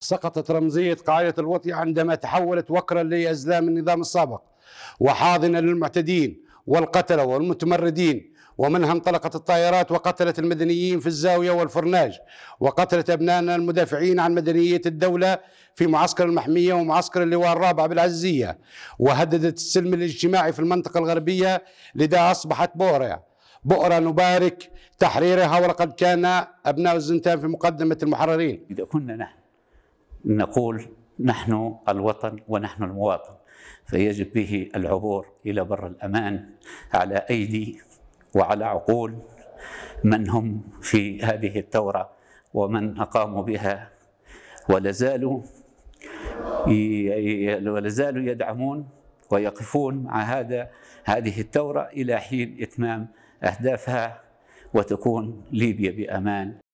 سقطت رمزية قاعدة الوطي عندما تحولت وكرا لأزلام النظام السابق وحاضنة للمعتدين والقتلة والمتمردين ومنها انطلقت الطائرات وقتلت المدنيين في الزاوية والفرناج وقتلت أبنائنا المدافعين عن مدنية الدولة في معسكر المحمية ومعسكر اللواء الرابع بالعزية وهددت السلم الاجتماعي في المنطقة الغربية لذا أصبحت بؤرة بؤرة نبارك تحريرها ولقد كان أبناء الزنتان في مقدمة المحررين إذا كنا نحن نقول نحن الوطن ونحن المواطن فيجب به العبور الى بر الامان على ايدي وعلى عقول من هم في هذه الثوره ومن اقاموا بها ولازالوا ولازالوا يدعمون ويقفون مع هذا هذه الثوره الى حين اتمام اهدافها وتكون ليبيا بامان